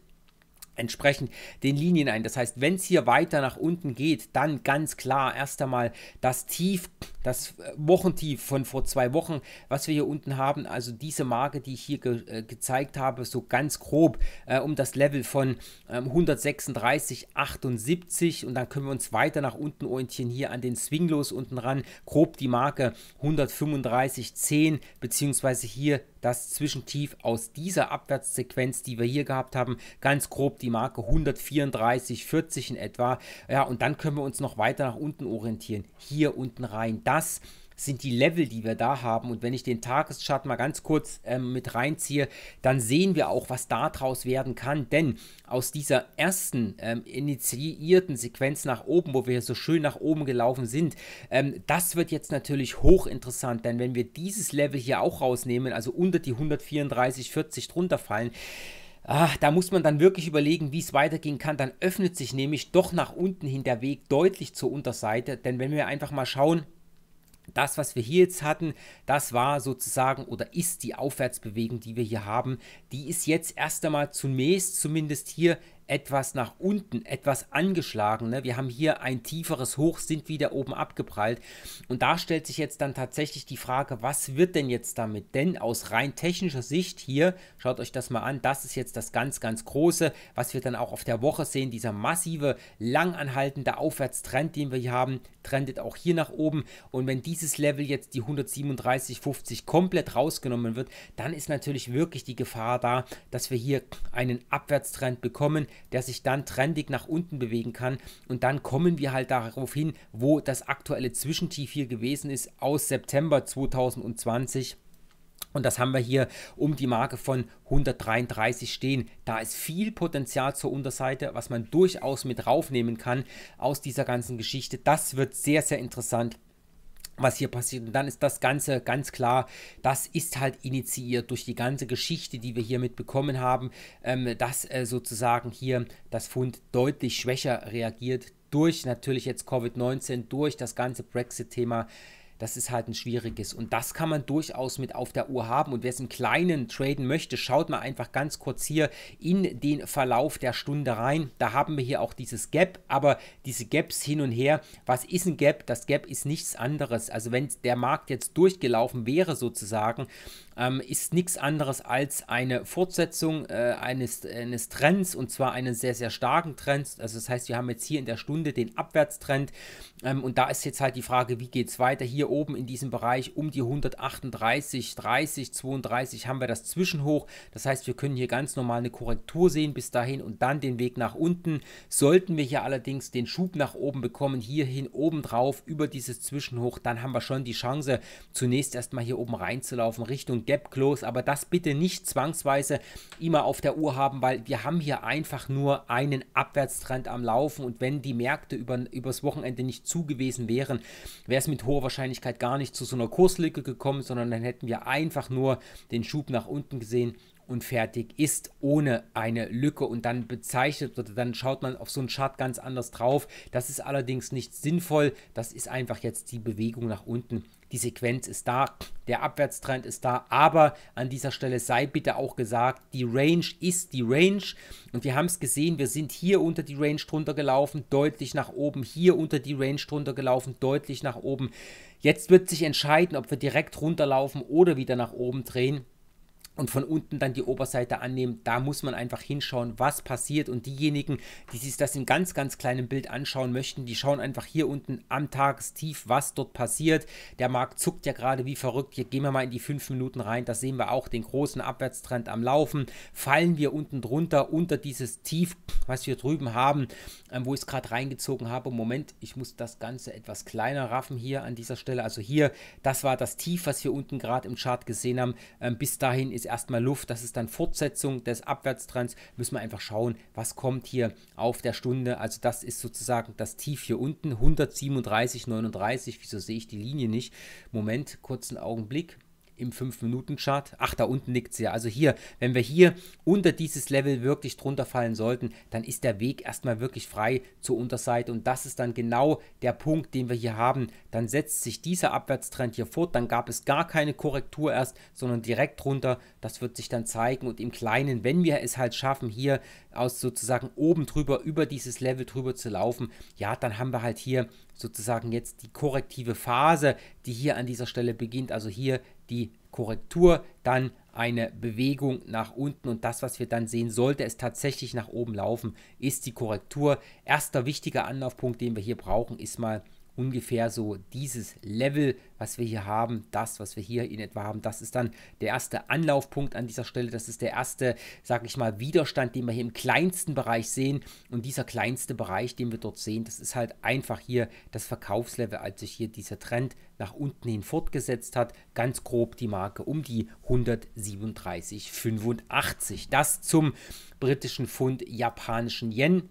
entsprechend den Linien ein. Das heißt, wenn es hier weiter nach unten geht, dann ganz klar erst einmal das Tief, das äh, Wochentief von vor zwei Wochen, was wir hier unten haben, also diese Marke, die ich hier ge äh, gezeigt habe, so ganz grob äh, um das Level von ähm, 136,78 und dann können wir uns weiter nach unten orientieren, hier an den Swinglos unten ran, grob die Marke 135,10 beziehungsweise hier das Zwischentief aus dieser Abwärtssequenz, die wir hier gehabt haben, ganz grob die Marke 134,40 in etwa. Ja, und dann können wir uns noch weiter nach unten orientieren. Hier unten rein. Das sind die Level, die wir da haben. Und wenn ich den Tageschart mal ganz kurz ähm, mit reinziehe, dann sehen wir auch, was daraus werden kann. Denn aus dieser ersten ähm, initiierten Sequenz nach oben, wo wir so schön nach oben gelaufen sind, ähm, das wird jetzt natürlich hochinteressant. Denn wenn wir dieses Level hier auch rausnehmen, also unter die 134,40 drunter fallen, Ah, da muss man dann wirklich überlegen, wie es weitergehen kann. Dann öffnet sich nämlich doch nach unten hin der Weg deutlich zur Unterseite. Denn wenn wir einfach mal schauen, das, was wir hier jetzt hatten, das war sozusagen oder ist die Aufwärtsbewegung, die wir hier haben. Die ist jetzt erst einmal zunächst zumindest hier etwas nach unten, etwas angeschlagen. Ne? Wir haben hier ein tieferes Hoch, sind wieder oben abgeprallt. Und da stellt sich jetzt dann tatsächlich die Frage, was wird denn jetzt damit? Denn aus rein technischer Sicht hier, schaut euch das mal an, das ist jetzt das ganz, ganz große, was wir dann auch auf der Woche sehen, dieser massive, langanhaltende Aufwärtstrend, den wir hier haben, trendet auch hier nach oben. Und wenn dieses Level jetzt die 137,50 komplett rausgenommen wird, dann ist natürlich wirklich die Gefahr da, dass wir hier einen Abwärtstrend bekommen der sich dann trendig nach unten bewegen kann. Und dann kommen wir halt darauf hin, wo das aktuelle Zwischentief hier gewesen ist aus September 2020. Und das haben wir hier um die Marke von 133 stehen. Da ist viel Potenzial zur Unterseite, was man durchaus mit raufnehmen kann aus dieser ganzen Geschichte. Das wird sehr, sehr interessant was hier passiert. Und dann ist das Ganze ganz klar, das ist halt initiiert durch die ganze Geschichte, die wir hier mitbekommen haben, ähm, dass äh, sozusagen hier das Fund deutlich schwächer reagiert durch natürlich jetzt Covid-19, durch das ganze Brexit-Thema das ist halt ein schwieriges. Und das kann man durchaus mit auf der Uhr haben. Und wer es im Kleinen traden möchte, schaut mal einfach ganz kurz hier in den Verlauf der Stunde rein. Da haben wir hier auch dieses Gap, aber diese Gaps hin und her. Was ist ein Gap? Das Gap ist nichts anderes. Also wenn der Markt jetzt durchgelaufen wäre sozusagen, ähm, ist nichts anderes als eine Fortsetzung äh, eines, eines Trends und zwar einen sehr, sehr starken Trend. Also das heißt, wir haben jetzt hier in der Stunde den Abwärtstrend ähm, und da ist jetzt halt die Frage, wie geht es weiter? Hier oben in diesem Bereich um die 138, 30, 32 haben wir das Zwischenhoch. Das heißt, wir können hier ganz normal eine Korrektur sehen bis dahin und dann den Weg nach unten. Sollten wir hier allerdings den Schub nach oben bekommen, hierhin oben drauf über dieses Zwischenhoch, dann haben wir schon die Chance, zunächst erstmal hier oben reinzulaufen Richtung Gap Close, aber das bitte nicht zwangsweise immer auf der Uhr haben, weil wir haben hier einfach nur einen Abwärtstrend am Laufen und wenn die Märkte über, übers Wochenende nicht zu wären, wäre es mit hoher Wahrscheinlichkeit gar nicht zu so einer Kurslücke gekommen, sondern dann hätten wir einfach nur den Schub nach unten gesehen und fertig ist ohne eine Lücke und dann bezeichnet oder dann schaut man auf so einen Chart ganz anders drauf. Das ist allerdings nicht sinnvoll. Das ist einfach jetzt die Bewegung nach unten die Sequenz ist da, der Abwärtstrend ist da, aber an dieser Stelle sei bitte auch gesagt, die Range ist die Range und wir haben es gesehen, wir sind hier unter die Range drunter gelaufen, deutlich nach oben, hier unter die Range drunter gelaufen, deutlich nach oben. Jetzt wird sich entscheiden, ob wir direkt runterlaufen oder wieder nach oben drehen und von unten dann die Oberseite annehmen. Da muss man einfach hinschauen, was passiert. Und diejenigen, die sich das in ganz, ganz kleinem Bild anschauen möchten, die schauen einfach hier unten am Tagestief, was dort passiert. Der Markt zuckt ja gerade wie verrückt. Hier gehen wir mal in die 5 Minuten rein. Da sehen wir auch den großen Abwärtstrend am Laufen. Fallen wir unten drunter, unter dieses Tief, was wir drüben haben, ähm, wo ich es gerade reingezogen habe. Moment, ich muss das Ganze etwas kleiner raffen hier an dieser Stelle. Also hier, das war das Tief, was wir unten gerade im Chart gesehen haben. Ähm, bis dahin ist ist erstmal Luft, das ist dann Fortsetzung des Abwärtstrends. Müssen wir einfach schauen, was kommt hier auf der Stunde. Also das ist sozusagen das Tief hier unten, 137,39. Wieso sehe ich die Linie nicht? Moment, kurzen Augenblick im 5-Minuten-Chart. Ach, da unten liegt sie ja. Also hier, wenn wir hier unter dieses Level wirklich drunter fallen sollten, dann ist der Weg erstmal wirklich frei zur Unterseite. Und das ist dann genau der Punkt, den wir hier haben. Dann setzt sich dieser Abwärtstrend hier fort. Dann gab es gar keine Korrektur erst, sondern direkt drunter. Das wird sich dann zeigen. Und im Kleinen, wenn wir es halt schaffen, hier aus sozusagen oben drüber, über dieses Level drüber zu laufen, ja, dann haben wir halt hier sozusagen jetzt die korrektive Phase, die hier an dieser Stelle beginnt, also hier die Korrektur, dann eine Bewegung nach unten und das, was wir dann sehen, sollte es tatsächlich nach oben laufen, ist die Korrektur. Erster wichtiger Anlaufpunkt, den wir hier brauchen, ist mal ungefähr so dieses Level, was wir hier haben, das, was wir hier in etwa haben, das ist dann der erste Anlaufpunkt an dieser Stelle, das ist der erste, sag ich mal, Widerstand, den wir hier im kleinsten Bereich sehen und dieser kleinste Bereich, den wir dort sehen, das ist halt einfach hier das Verkaufslevel, als sich hier dieser Trend nach unten hin fortgesetzt hat, ganz grob die Marke um die 137,85. Das zum britischen Pfund, japanischen Yen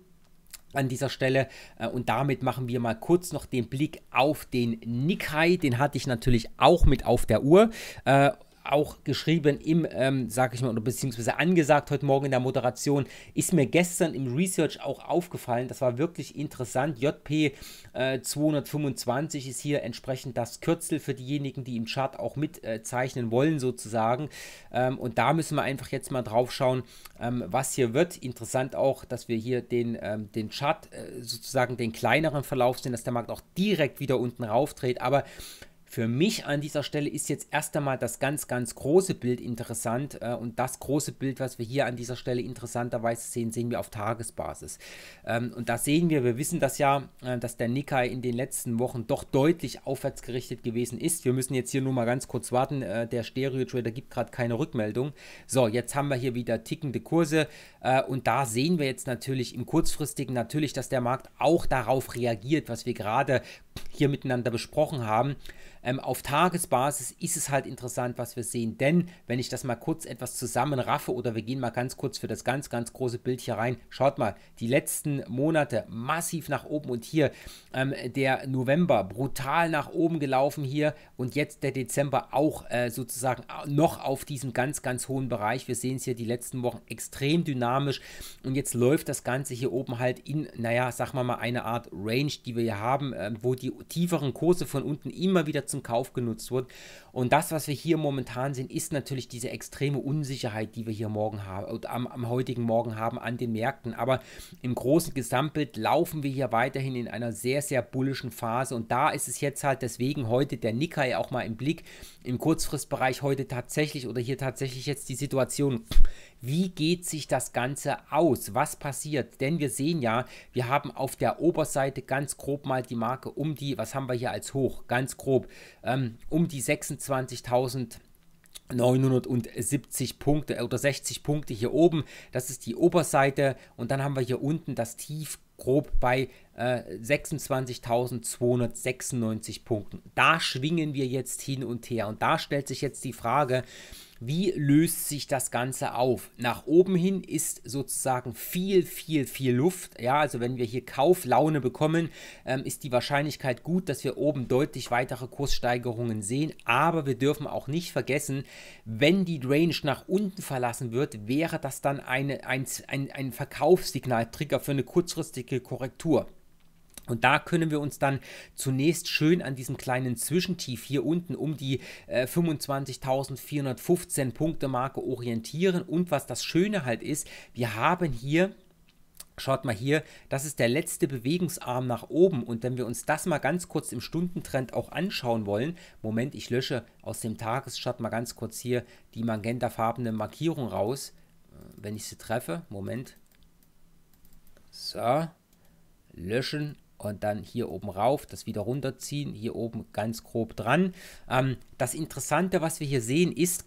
an dieser Stelle. Äh, und damit machen wir mal kurz noch den Blick auf den Nikkei. Den hatte ich natürlich auch mit auf der Uhr. Äh, auch geschrieben im, ähm, sag ich mal, oder beziehungsweise angesagt heute Morgen in der Moderation, ist mir gestern im Research auch aufgefallen. Das war wirklich interessant. JP äh, 225 ist hier entsprechend das Kürzel für diejenigen, die im Chart auch mitzeichnen äh, wollen, sozusagen. Ähm, und da müssen wir einfach jetzt mal drauf schauen, ähm, was hier wird. Interessant auch, dass wir hier den, ähm, den Chart äh, sozusagen den kleineren Verlauf sehen, dass der Markt auch direkt wieder unten rauf dreht. Aber für mich an dieser Stelle ist jetzt erst einmal das ganz, ganz große Bild interessant äh, und das große Bild, was wir hier an dieser Stelle interessanterweise sehen, sehen wir auf Tagesbasis. Ähm, und da sehen wir, wir wissen das ja, äh, dass der Nikkei in den letzten Wochen doch deutlich aufwärts gerichtet gewesen ist. Wir müssen jetzt hier nur mal ganz kurz warten, äh, der Stereo Trader gibt gerade keine Rückmeldung. So, jetzt haben wir hier wieder tickende Kurse und da sehen wir jetzt natürlich im kurzfristigen natürlich, dass der Markt auch darauf reagiert, was wir gerade hier miteinander besprochen haben. Ähm, auf Tagesbasis ist es halt interessant, was wir sehen, denn wenn ich das mal kurz etwas zusammenraffe oder wir gehen mal ganz kurz für das ganz, ganz große Bild hier rein, schaut mal, die letzten Monate massiv nach oben und hier ähm, der November brutal nach oben gelaufen hier und jetzt der Dezember auch äh, sozusagen noch auf diesem ganz, ganz hohen Bereich. Wir sehen es hier die letzten Wochen extrem dynamisch und jetzt läuft das Ganze hier oben halt in, naja, sagen wir mal, eine Art Range, die wir hier haben, ähm, wo die die tieferen Kurse von unten immer wieder zum Kauf genutzt wurden. Und das, was wir hier momentan sehen, ist natürlich diese extreme Unsicherheit, die wir hier morgen haben, am, am heutigen Morgen haben an den Märkten. Aber im großen Gesamtbild laufen wir hier weiterhin in einer sehr, sehr bullischen Phase. Und da ist es jetzt halt deswegen heute der Nikkei auch mal im Blick im Kurzfristbereich heute tatsächlich oder hier tatsächlich jetzt die Situation wie geht sich das Ganze aus? Was passiert? Denn wir sehen ja, wir haben auf der Oberseite ganz grob mal die Marke um die, was haben wir hier als hoch? Ganz grob ähm, um die 26.970 Punkte äh, oder 60 Punkte hier oben, das ist die Oberseite und dann haben wir hier unten das Tief grob bei äh, 26.296 Punkten. Da schwingen wir jetzt hin und her und da stellt sich jetzt die Frage, wie löst sich das Ganze auf? Nach oben hin ist sozusagen viel, viel, viel Luft. Ja, also wenn wir hier Kauflaune bekommen, ähm, ist die Wahrscheinlichkeit gut, dass wir oben deutlich weitere Kurssteigerungen sehen. Aber wir dürfen auch nicht vergessen, wenn die Range nach unten verlassen wird, wäre das dann eine, ein, ein, ein Verkaufssignal, Trigger für eine kurzfristige Korrektur. Und da können wir uns dann zunächst schön an diesem kleinen Zwischentief hier unten um die äh, 25.415 Punkte Marke orientieren. Und was das Schöne halt ist, wir haben hier Schaut mal hier, das ist der letzte Bewegungsarm nach oben und wenn wir uns das mal ganz kurz im Stundentrend auch anschauen wollen, Moment, ich lösche aus dem Tageschart mal ganz kurz hier die magentafarbene Markierung raus, wenn ich sie treffe, Moment, so, löschen und dann hier oben rauf, das wieder runterziehen, hier oben ganz grob dran. Ähm, das Interessante, was wir hier sehen, ist,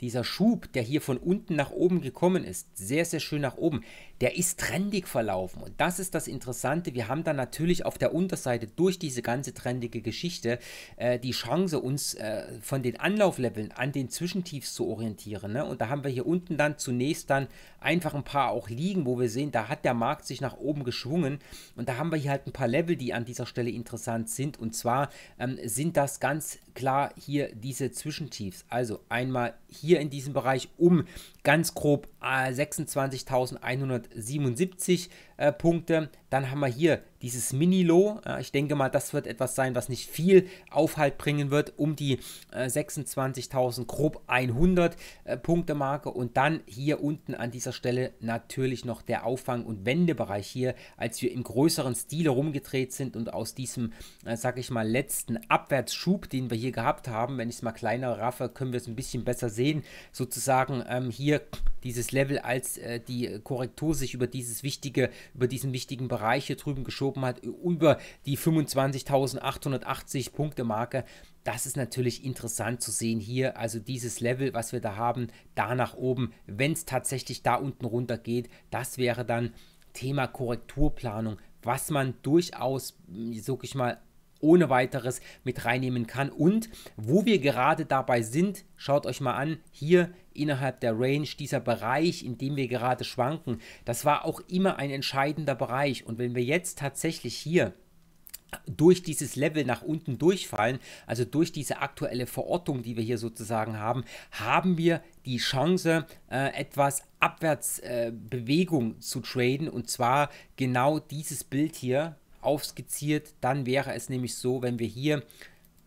dieser Schub, der hier von unten nach oben gekommen ist, sehr, sehr schön nach oben, der ist trendig verlaufen. Und das ist das Interessante. Wir haben dann natürlich auf der Unterseite durch diese ganze trendige Geschichte äh, die Chance, uns äh, von den Anlaufleveln an den Zwischentiefs zu orientieren. Ne? Und da haben wir hier unten dann zunächst dann einfach ein paar auch liegen, wo wir sehen, da hat der Markt sich nach oben geschwungen. Und da haben wir hier halt ein paar Level, die an dieser Stelle interessant sind. Und zwar ähm, sind das ganz klar hier diese Zwischentiefs. Also einmal hier hier in diesem Bereich um ganz grob 26.177 äh, äh, Punkte. Dann haben wir hier dieses Mini-Low. Äh, ich denke mal, das wird etwas sein, was nicht viel Aufhalt bringen wird, um die äh, 26.000 grob 100 äh, Punkte Marke. Und dann hier unten an dieser Stelle natürlich noch der Auffang- und Wendebereich hier, als wir im größeren Stil rumgedreht sind und aus diesem, äh, sag ich mal, letzten Abwärtsschub, den wir hier gehabt haben, wenn ich es mal kleiner raffe, können wir es ein bisschen besser sehen, sozusagen ähm, hier dieses Level als die Korrektur sich über dieses wichtige über diesen wichtigen Bereich hier drüben geschoben hat, über die 25.880 Punkte Marke. Das ist natürlich interessant zu sehen hier, also dieses Level, was wir da haben, da nach oben, wenn es tatsächlich da unten runter geht, das wäre dann Thema Korrekturplanung, was man durchaus, sag ich mal, ohne weiteres mit reinnehmen kann. Und wo wir gerade dabei sind, schaut euch mal an, hier innerhalb der Range, dieser Bereich, in dem wir gerade schwanken, das war auch immer ein entscheidender Bereich. Und wenn wir jetzt tatsächlich hier durch dieses Level nach unten durchfallen, also durch diese aktuelle Verortung, die wir hier sozusagen haben, haben wir die Chance, äh, etwas Abwärtsbewegung äh, zu traden. Und zwar genau dieses Bild hier aufskizziert. Dann wäre es nämlich so, wenn wir hier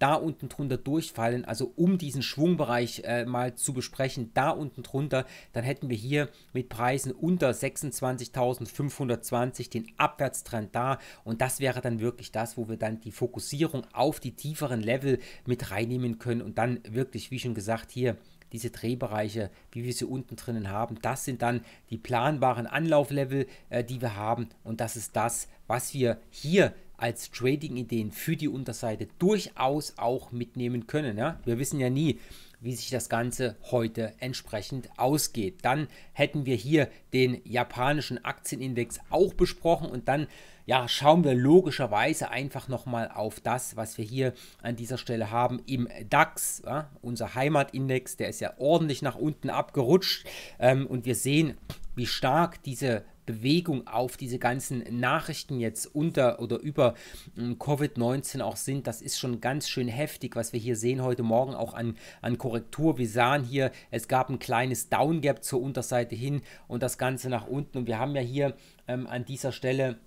da unten drunter durchfallen, also um diesen Schwungbereich äh, mal zu besprechen, da unten drunter, dann hätten wir hier mit Preisen unter 26.520 den Abwärtstrend da und das wäre dann wirklich das, wo wir dann die Fokussierung auf die tieferen Level mit reinnehmen können und dann wirklich, wie schon gesagt, hier diese Drehbereiche, wie wir sie unten drinnen haben, das sind dann die planbaren Anlauflevel, äh, die wir haben und das ist das, was wir hier als Trading-Ideen für die Unterseite durchaus auch mitnehmen können. Ja? Wir wissen ja nie, wie sich das Ganze heute entsprechend ausgeht. Dann hätten wir hier den japanischen Aktienindex auch besprochen und dann ja, schauen wir logischerweise einfach nochmal auf das, was wir hier an dieser Stelle haben im DAX. Ja, unser Heimatindex, der ist ja ordentlich nach unten abgerutscht ähm, und wir sehen, wie stark diese Bewegung auf diese ganzen Nachrichten jetzt unter oder über hm, Covid-19 auch sind. Das ist schon ganz schön heftig, was wir hier sehen heute Morgen auch an, an Korrektur. Wir sahen hier, es gab ein kleines Downgap zur Unterseite hin und das Ganze nach unten. Und wir haben ja hier ähm, an dieser Stelle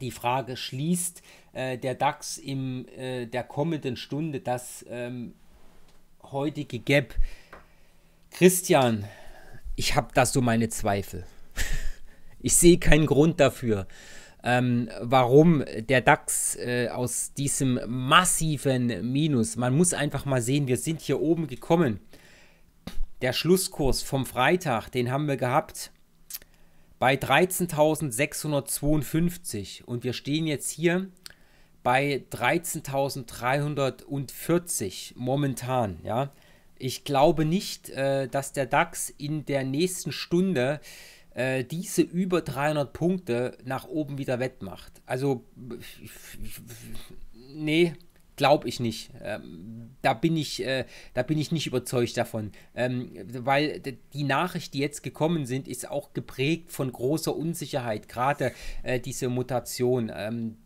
die Frage, schließt äh, der DAX in äh, der kommenden Stunde das ähm, heutige Gap? Christian, ich habe da so meine Zweifel. Ich sehe keinen Grund dafür, ähm, warum der DAX äh, aus diesem massiven Minus, man muss einfach mal sehen, wir sind hier oben gekommen. Der Schlusskurs vom Freitag, den haben wir gehabt bei 13.652 und wir stehen jetzt hier bei 13.340 momentan, ja. Ich glaube nicht, äh, dass der DAX in der nächsten Stunde äh, diese über 300 Punkte nach oben wieder wettmacht. Also, nee, glaube ich nicht. Ähm, da bin ich, äh, da bin ich nicht überzeugt davon, ähm, weil die Nachricht, die jetzt gekommen sind, ist auch geprägt von großer Unsicherheit. Gerade äh, diese Mutation. Ähm,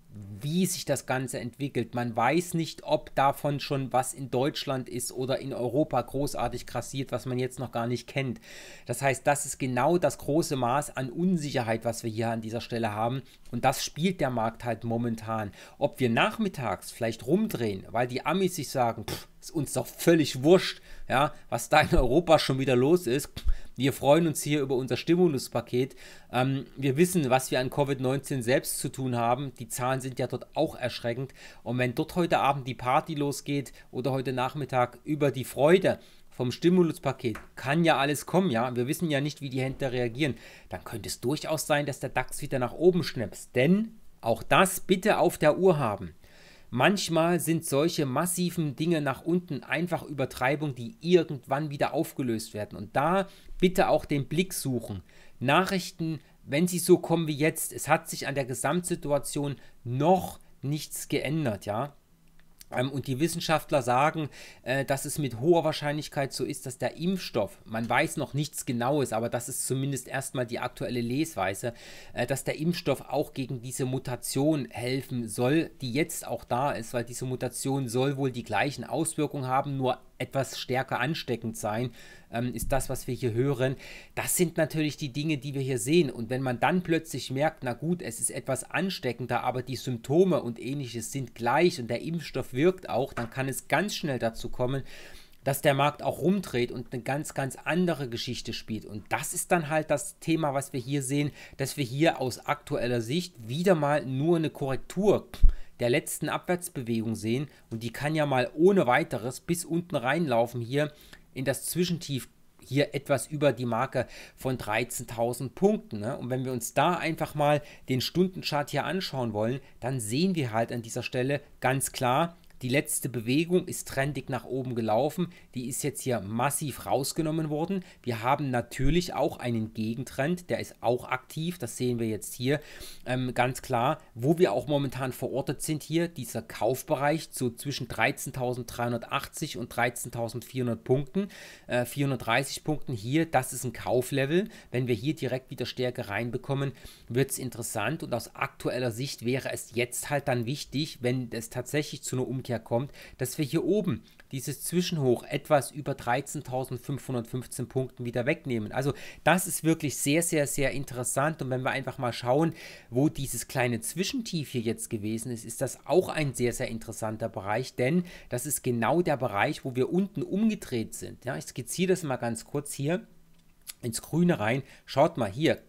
wie sich das Ganze entwickelt. Man weiß nicht, ob davon schon was in Deutschland ist oder in Europa großartig grassiert, was man jetzt noch gar nicht kennt. Das heißt, das ist genau das große Maß an Unsicherheit, was wir hier an dieser Stelle haben. Und das spielt der Markt halt momentan. Ob wir nachmittags vielleicht rumdrehen, weil die Amis sich sagen, pff, ist uns doch völlig wurscht, ja, was da in Europa schon wieder los ist. Pff, wir freuen uns hier über unser Stimuluspaket. Ähm, wir wissen, was wir an Covid-19 selbst zu tun haben. Die Zahlen sind ja dort auch erschreckend. Und wenn dort heute Abend die Party losgeht oder heute Nachmittag über die Freude vom Stimuluspaket kann ja alles kommen, ja. Wir wissen ja nicht, wie die Händler reagieren. Dann könnte es durchaus sein, dass der DAX wieder nach oben schnipst. Denn auch das bitte auf der Uhr haben. Manchmal sind solche massiven Dinge nach unten einfach Übertreibung, die irgendwann wieder aufgelöst werden. Und da bitte auch den Blick suchen. Nachrichten, wenn sie so kommen wie jetzt, es hat sich an der Gesamtsituation noch nichts geändert, ja. Ähm, und die Wissenschaftler sagen, äh, dass es mit hoher Wahrscheinlichkeit so ist, dass der Impfstoff, man weiß noch nichts Genaues, aber das ist zumindest erstmal die aktuelle Lesweise, äh, dass der Impfstoff auch gegen diese Mutation helfen soll, die jetzt auch da ist, weil diese Mutation soll wohl die gleichen Auswirkungen haben, nur etwas stärker ansteckend sein, ähm, ist das, was wir hier hören. Das sind natürlich die Dinge, die wir hier sehen. Und wenn man dann plötzlich merkt, na gut, es ist etwas ansteckender, aber die Symptome und ähnliches sind gleich und der Impfstoff wirkt auch, dann kann es ganz schnell dazu kommen, dass der Markt auch rumdreht und eine ganz, ganz andere Geschichte spielt. Und das ist dann halt das Thema, was wir hier sehen, dass wir hier aus aktueller Sicht wieder mal nur eine Korrektur äh, der letzten Abwärtsbewegung sehen und die kann ja mal ohne weiteres bis unten reinlaufen hier in das Zwischentief hier etwas über die Marke von 13.000 Punkten. Ne? Und wenn wir uns da einfach mal den Stundenchart hier anschauen wollen, dann sehen wir halt an dieser Stelle ganz klar, die letzte Bewegung ist trendig nach oben gelaufen. Die ist jetzt hier massiv rausgenommen worden. Wir haben natürlich auch einen Gegentrend, der ist auch aktiv. Das sehen wir jetzt hier ähm, ganz klar, wo wir auch momentan verortet sind hier. Dieser Kaufbereich so zwischen 13.380 und 13.400 Punkten, äh, 430 Punkten hier. Das ist ein Kauflevel. Wenn wir hier direkt wieder Stärke reinbekommen, wird es interessant. Und aus aktueller Sicht wäre es jetzt halt dann wichtig, wenn es tatsächlich zu einer Umkehr Technik kommt, dass wir hier oben dieses Zwischenhoch etwas über 13.515 Punkten wieder wegnehmen. Also das ist wirklich sehr, sehr, sehr interessant. Und wenn wir einfach mal schauen, wo dieses kleine Zwischentief hier jetzt gewesen ist, ist das auch ein sehr, sehr interessanter Bereich, denn das ist genau der Bereich, wo wir unten umgedreht sind. Ja, ich skizziere das mal ganz kurz hier ins Grüne rein. Schaut mal hier.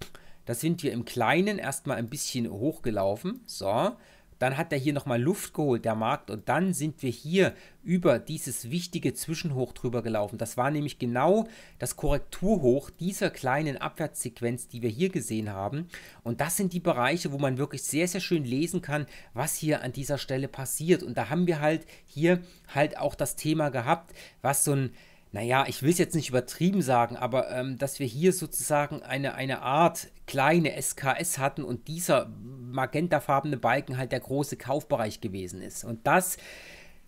Da sind wir im Kleinen erstmal ein bisschen hochgelaufen. So, dann hat er hier nochmal Luft geholt, der Markt. Und dann sind wir hier über dieses wichtige Zwischenhoch drüber gelaufen. Das war nämlich genau das Korrekturhoch dieser kleinen Abwärtssequenz, die wir hier gesehen haben. Und das sind die Bereiche, wo man wirklich sehr, sehr schön lesen kann, was hier an dieser Stelle passiert. Und da haben wir halt hier halt auch das Thema gehabt, was so ein naja, ich will es jetzt nicht übertrieben sagen, aber ähm, dass wir hier sozusagen eine, eine Art kleine SKS hatten und dieser magentafarbene Balken halt der große Kaufbereich gewesen ist. Und das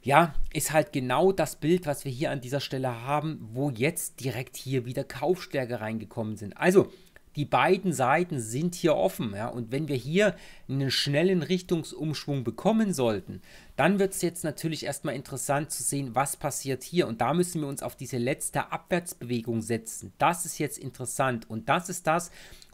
ja, ist halt genau das Bild, was wir hier an dieser Stelle haben, wo jetzt direkt hier wieder Kaufstärke reingekommen sind. Also, die beiden Seiten sind hier offen. Ja? Und wenn wir hier einen schnellen Richtungsumschwung bekommen sollten, dann wird es jetzt natürlich erstmal interessant zu sehen, was passiert hier. Und da müssen wir uns auf diese letzte Abwärtsbewegung setzen. Das ist jetzt interessant. Und das ist das,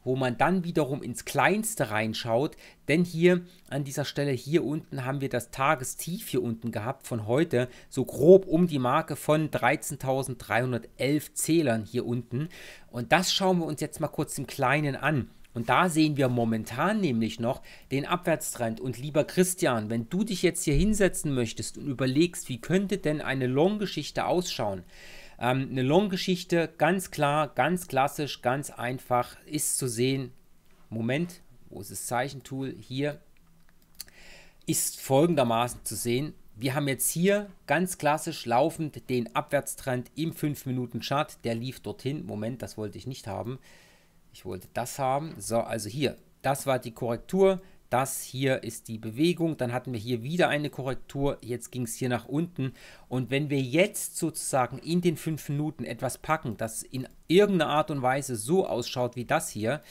wo man dann wiederum ins Kleinste reinschaut, denn hier an dieser Stelle hier unten haben wir das Tagestief hier unten gehabt von heute, so grob um die Marke von 13.311 Zählern hier unten und das schauen wir uns jetzt mal kurz im Kleinen an. Und da sehen wir momentan nämlich noch den Abwärtstrend. Und lieber Christian, wenn du dich jetzt hier hinsetzen möchtest und überlegst, wie könnte denn eine Long-Geschichte ausschauen, ähm, eine Long-Geschichte, ganz klar, ganz klassisch, ganz einfach, ist zu sehen. Moment, wo ist das Zeichentool? Hier ist folgendermaßen zu sehen. Wir haben jetzt hier ganz klassisch laufend den Abwärtstrend im 5-Minuten-Chart. Der lief dorthin. Moment, das wollte ich nicht haben. Ich wollte das haben. So, also hier. Das war die Korrektur. Das hier ist die Bewegung. Dann hatten wir hier wieder eine Korrektur. Jetzt ging es hier nach unten. Und wenn wir jetzt sozusagen in den 5 Minuten etwas packen, das in irgendeiner Art und Weise so ausschaut wie das hier,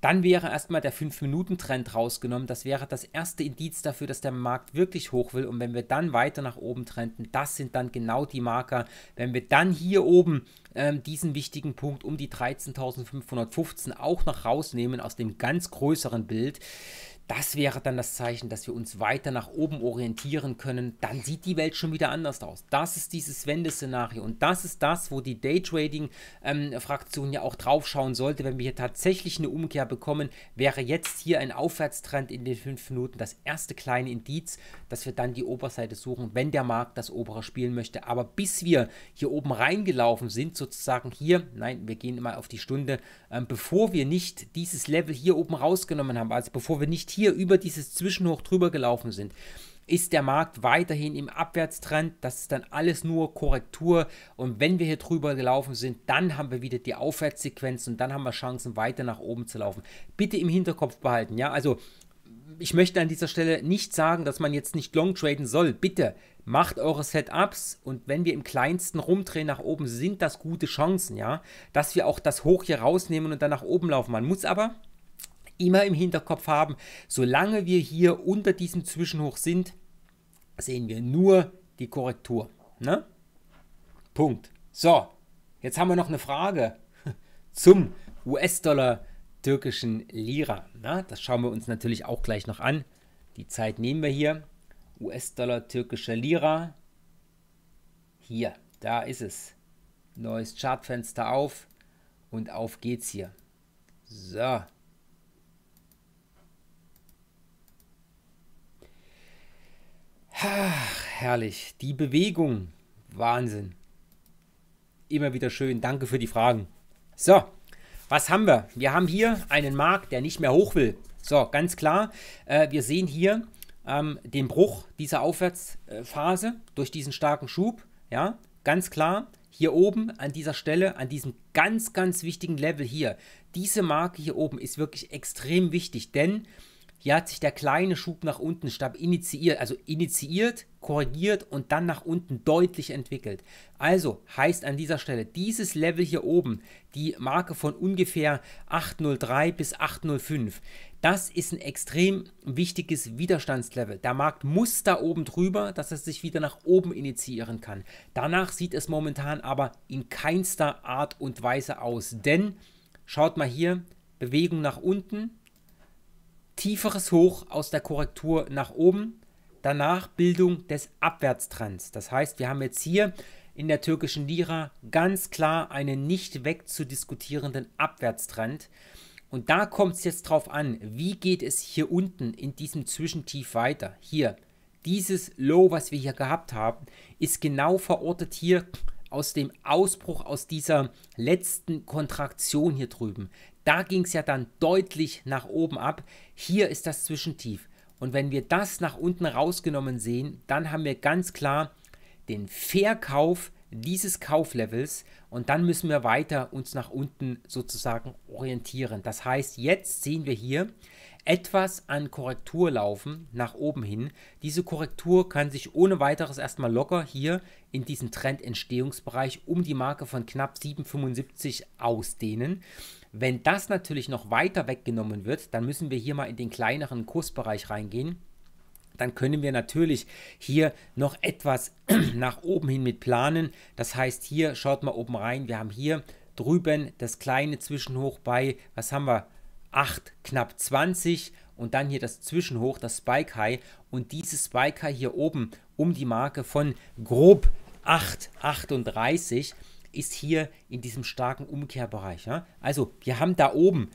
dann wäre erstmal der 5-Minuten-Trend rausgenommen. Das wäre das erste Indiz dafür, dass der Markt wirklich hoch will. Und wenn wir dann weiter nach oben trenden, das sind dann genau die Marker. Wenn wir dann hier oben ähm, diesen wichtigen Punkt um die 13.515 auch noch rausnehmen aus dem ganz größeren Bild, das wäre dann das Zeichen, dass wir uns weiter nach oben orientieren können. Dann sieht die Welt schon wieder anders aus. Das ist dieses Wendeszenario und das ist das, wo die Daytrading-Fraktion ähm, ja auch drauf schauen sollte. Wenn wir hier tatsächlich eine Umkehr bekommen, wäre jetzt hier ein Aufwärtstrend in den fünf Minuten das erste kleine Indiz, dass wir dann die Oberseite suchen, wenn der Markt das obere spielen möchte. Aber bis wir hier oben reingelaufen sind, sozusagen hier, nein, wir gehen mal auf die Stunde, ähm, bevor wir nicht dieses Level hier oben rausgenommen haben, also bevor wir nicht hier über dieses Zwischenhoch drüber gelaufen sind, ist der Markt weiterhin im Abwärtstrend. Das ist dann alles nur Korrektur. Und wenn wir hier drüber gelaufen sind, dann haben wir wieder die Aufwärtssequenz und dann haben wir Chancen, weiter nach oben zu laufen. Bitte im Hinterkopf behalten. Ja, also ich möchte an dieser Stelle nicht sagen, dass man jetzt nicht long traden soll. Bitte macht eure Setups und wenn wir im kleinsten rumdrehen nach oben, sind das gute Chancen, ja, dass wir auch das Hoch hier rausnehmen und dann nach oben laufen. Man muss aber immer im Hinterkopf haben, solange wir hier unter diesem Zwischenhoch sind, sehen wir nur die Korrektur. Ne? Punkt. So, jetzt haben wir noch eine Frage zum US-Dollar türkischen Lira. Ne? Das schauen wir uns natürlich auch gleich noch an. Die Zeit nehmen wir hier. US-Dollar türkischer Lira. Hier, da ist es. Neues Chartfenster auf und auf geht's hier. So, herrlich. Die Bewegung. Wahnsinn. Immer wieder schön. Danke für die Fragen. So, was haben wir? Wir haben hier einen Markt, der nicht mehr hoch will. So, ganz klar. Äh, wir sehen hier ähm, den Bruch dieser Aufwärtsphase durch diesen starken Schub. Ja, ganz klar. Hier oben an dieser Stelle, an diesem ganz, ganz wichtigen Level hier. Diese Marke hier oben ist wirklich extrem wichtig, denn hier hat sich der kleine Schub nach unten statt initiiert, also initiiert, korrigiert und dann nach unten deutlich entwickelt. Also heißt an dieser Stelle, dieses Level hier oben, die Marke von ungefähr 803 bis 805, das ist ein extrem wichtiges Widerstandslevel. Der Markt muss da oben drüber, dass er sich wieder nach oben initiieren kann. Danach sieht es momentan aber in keinster Art und Weise aus, denn schaut mal hier, Bewegung nach unten, tieferes Hoch aus der Korrektur nach oben, danach Bildung des Abwärtstrends. Das heißt, wir haben jetzt hier in der türkischen Lira ganz klar einen nicht wegzudiskutierenden Abwärtstrend. Und da kommt es jetzt drauf an, wie geht es hier unten in diesem Zwischentief weiter? Hier, dieses Low, was wir hier gehabt haben, ist genau verortet hier aus dem Ausbruch aus dieser letzten Kontraktion hier drüben. Da ging es ja dann deutlich nach oben ab. Hier ist das Zwischentief. Und wenn wir das nach unten rausgenommen sehen, dann haben wir ganz klar den Verkauf dieses Kauflevels und dann müssen wir weiter uns nach unten sozusagen orientieren. Das heißt, jetzt sehen wir hier etwas an Korrektur laufen nach oben hin. Diese Korrektur kann sich ohne weiteres erstmal locker hier in diesem Trendentstehungsbereich um die Marke von knapp 7,75 ausdehnen. Wenn das natürlich noch weiter weggenommen wird, dann müssen wir hier mal in den kleineren Kursbereich reingehen dann können wir natürlich hier noch etwas nach oben hin mit planen. Das heißt, hier schaut mal oben rein. Wir haben hier drüben das kleine Zwischenhoch bei, was haben wir? 8, knapp 20 und dann hier das Zwischenhoch, das Spike High und dieses Spike High hier oben um die Marke von grob 8, 38 ist hier in diesem starken Umkehrbereich. Ja? Also wir haben da oben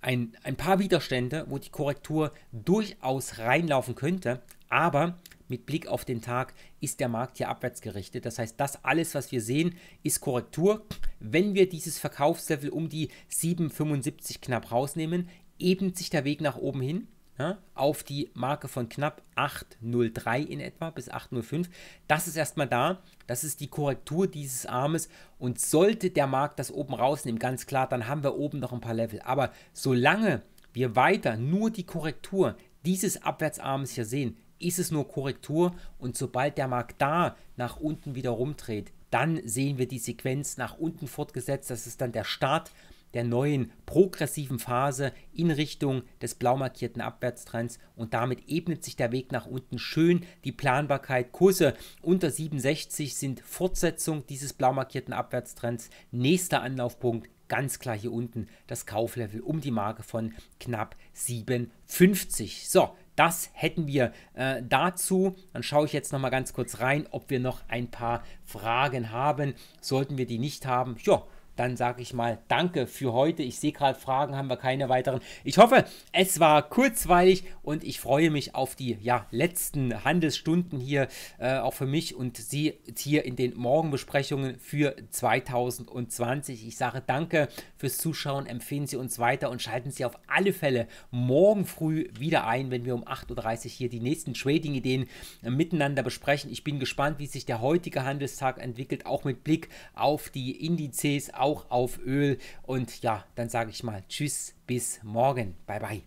ein, ein paar Widerstände, wo die Korrektur durchaus reinlaufen könnte, aber mit Blick auf den Tag ist der Markt hier abwärts gerichtet. Das heißt, das alles, was wir sehen, ist Korrektur. Wenn wir dieses Verkaufslevel um die 7,75 knapp rausnehmen, ebnet sich der Weg nach oben hin ja, ne, auf die Marke von knapp 803 in etwa bis 805. Das ist erstmal da. Das ist die Korrektur dieses Armes. Und sollte der Markt das oben rausnehmen, ganz klar, dann haben wir oben noch ein paar Level. Aber solange wir weiter nur die Korrektur dieses Abwärtsarmes hier sehen, ist es nur Korrektur und sobald der Markt da nach unten wieder rumdreht, dann sehen wir die Sequenz nach unten fortgesetzt. Das ist dann der Start der neuen progressiven Phase in Richtung des blau markierten Abwärtstrends und damit ebnet sich der Weg nach unten schön. Die Planbarkeit Kurse unter 67 sind Fortsetzung dieses blau markierten Abwärtstrends. Nächster Anlaufpunkt ganz klar hier unten das Kauflevel um die Marke von knapp 7,50. So, das hätten wir äh, dazu. Dann schaue ich jetzt noch mal ganz kurz rein, ob wir noch ein paar Fragen haben. Sollten wir die nicht haben, ja, dann sage ich mal Danke für heute. Ich sehe gerade Fragen, haben wir keine weiteren. Ich hoffe, es war kurzweilig und ich freue mich auf die ja, letzten Handelsstunden hier, äh, auch für mich und Sie hier in den Morgenbesprechungen für 2020. Ich sage Danke fürs Zuschauen, empfehlen Sie uns weiter und schalten Sie auf alle Fälle morgen früh wieder ein, wenn wir um 8.30 Uhr hier die nächsten Trading-Ideen äh, miteinander besprechen. Ich bin gespannt, wie sich der heutige Handelstag entwickelt, auch mit Blick auf die Indizes, auch auf Öl. Und ja, dann sage ich mal Tschüss, bis morgen. Bye, bye.